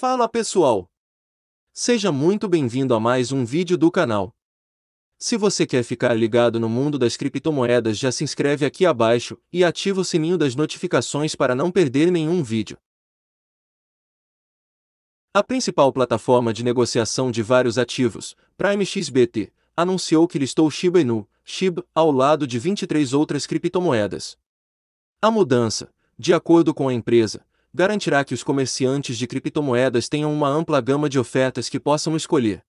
Fala pessoal! Seja muito bem-vindo a mais um vídeo do canal. Se você quer ficar ligado no mundo das criptomoedas já se inscreve aqui abaixo e ativa o sininho das notificações para não perder nenhum vídeo. A principal plataforma de negociação de vários ativos, Prime XBT, anunciou que listou Shiba Inu, SHIB, ao lado de 23 outras criptomoedas. A mudança, de acordo com a empresa, garantirá que os comerciantes de criptomoedas tenham uma ampla gama de ofertas que possam escolher.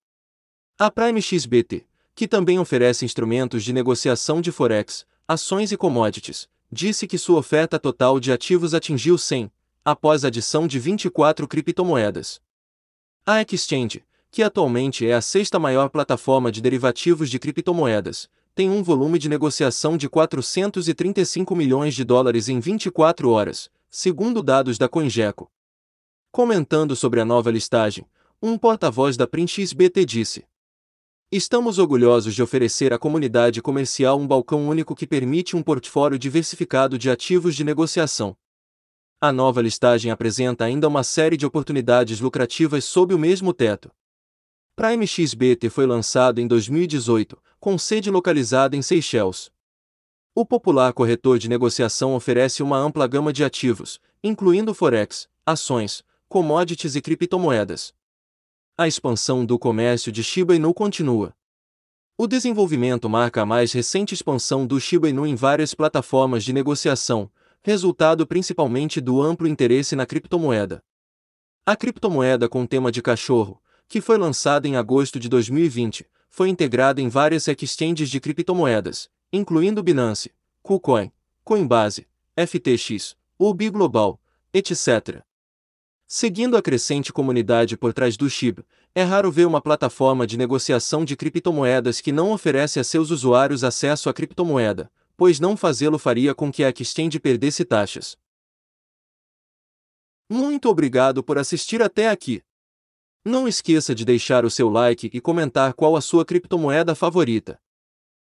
A Prime XBT, que também oferece instrumentos de negociação de forex, ações e commodities, disse que sua oferta total de ativos atingiu 100, após a adição de 24 criptomoedas. A Exchange, que atualmente é a sexta maior plataforma de derivativos de criptomoedas, tem um volume de negociação de 435 milhões de dólares em 24 horas, segundo dados da COINGECO. Comentando sobre a nova listagem, um porta-voz da PrintXBT disse: Estamos orgulhosos de oferecer à comunidade comercial um balcão único que permite um portfólio diversificado de ativos de negociação. A nova listagem apresenta ainda uma série de oportunidades lucrativas sob o mesmo teto. Prime XBT foi lançado em 2018, com sede localizada em Seychelles. O popular corretor de negociação oferece uma ampla gama de ativos, incluindo forex, ações, commodities e criptomoedas. A expansão do comércio de Shiba Inu continua. O desenvolvimento marca a mais recente expansão do Shiba Inu em várias plataformas de negociação, resultado principalmente do amplo interesse na criptomoeda. A criptomoeda com tema de cachorro, que foi lançada em agosto de 2020, foi integrada em várias exchanges de criptomoedas, incluindo Binance, KuCoin, Coinbase, FTX, UBI Global, etc. Seguindo a crescente comunidade por trás do SHIB, é raro ver uma plataforma de negociação de criptomoedas que não oferece a seus usuários acesso à criptomoeda, pois não fazê-lo faria com que a exchange perdesse taxas. Muito obrigado por assistir até aqui. Não esqueça de deixar o seu like e comentar qual a sua criptomoeda favorita.